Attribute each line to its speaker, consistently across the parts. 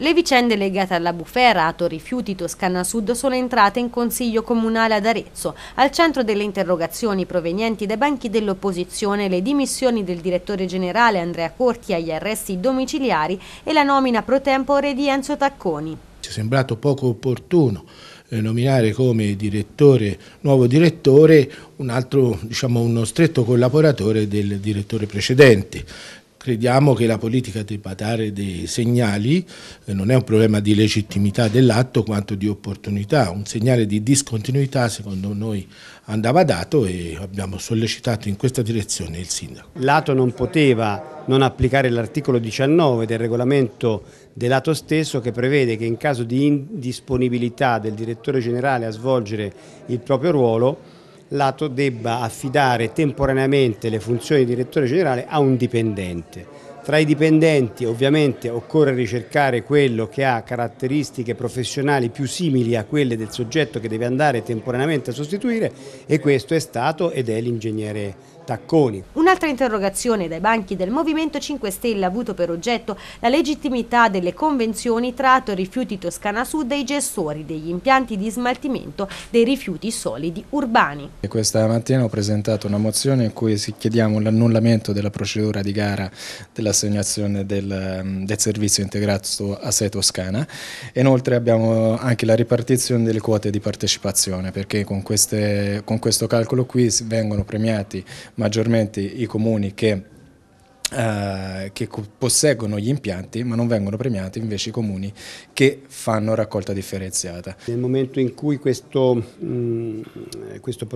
Speaker 1: Le vicende legate alla bufera atto rifiuti Toscana Sud sono entrate in Consiglio Comunale ad Arezzo. Al centro delle interrogazioni provenienti dai banchi dell'opposizione le dimissioni del direttore generale Andrea Corti agli arresti domiciliari e la nomina pro tempore di Enzo Tacconi.
Speaker 2: Ci è sembrato poco opportuno eh, nominare come direttore, nuovo direttore un altro, diciamo, uno stretto collaboratore del direttore precedente. Crediamo che la politica debba dare dei segnali, eh, non è un problema di legittimità dell'atto quanto di opportunità, un segnale di discontinuità secondo noi andava dato e abbiamo sollecitato in questa direzione il sindaco.
Speaker 3: L'Ato non poteva non applicare l'articolo 19 del regolamento dell'Ato stesso che prevede che in caso di indisponibilità del direttore generale a svolgere il proprio ruolo l'ATO debba affidare temporaneamente le funzioni di direttore generale a un dipendente tra i dipendenti ovviamente occorre ricercare quello che ha caratteristiche professionali più simili a quelle del soggetto che deve andare temporaneamente a sostituire e questo è stato ed è l'ingegnere Tacconi.
Speaker 1: Un'altra interrogazione dai banchi del Movimento 5 Stelle ha avuto per oggetto la legittimità delle convenzioni tra Ato Rifiuti Toscana Sud e gestori degli impianti di smaltimento dei rifiuti solidi urbani.
Speaker 4: questa mattina ho presentato una mozione in cui chiediamo l'annullamento della procedura di gara della dell'assegnazione del, mm, del, servizio integrato a sé Toscana. Inoltre abbiamo anche la ripartizione delle quote di partecipazione perché con, queste, con questo calcolo qui vengono premiati maggiormente i comuni che eh, che posseggono gli impianti ma non vengono premiati invece i comuni che fanno raccolta differenziata. Nel momento in cui
Speaker 3: questo, mh, mm, questo,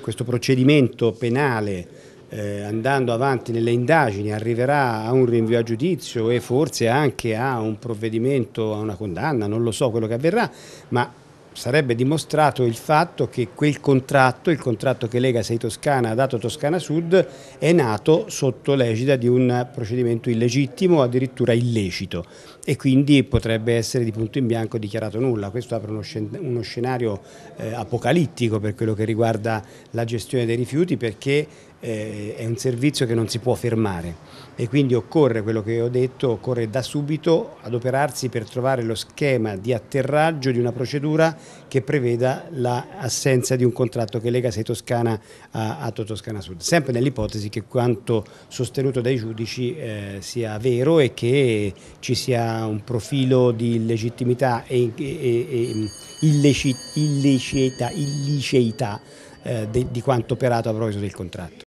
Speaker 3: questo procedimento penale eh, andando avanti nelle indagini arriverà a un rinvio a giudizio e forse anche a un provvedimento, a una condanna, non lo so quello che avverrà, ma sarebbe dimostrato il fatto che quel contratto, il contratto che Lega 6 Toscana ha dato Toscana Sud, è nato sotto l'egida di un procedimento illegittimo o addirittura illecito e quindi potrebbe essere di punto in bianco dichiarato nulla. Questo apre uno, scenario eh, apocalittico per quello che riguarda la gestione dei rifiuti perché eh, è un servizio che non si può fermare e quindi occorre, quello che ho detto, occorre da subito adoperarsi per trovare lo schema di atterraggio di una procedura che preveda l'assenza di un contratto che lega Sei Toscana a Atto Toscana Sud, sempre nell'ipotesi che quanto sostenuto dai giudici eh, sia vero e che ci sia un profilo di illegittimità e, e, e mm, illecit, illiceità, illiceità eh, de, di quanto operato a proposito del contratto.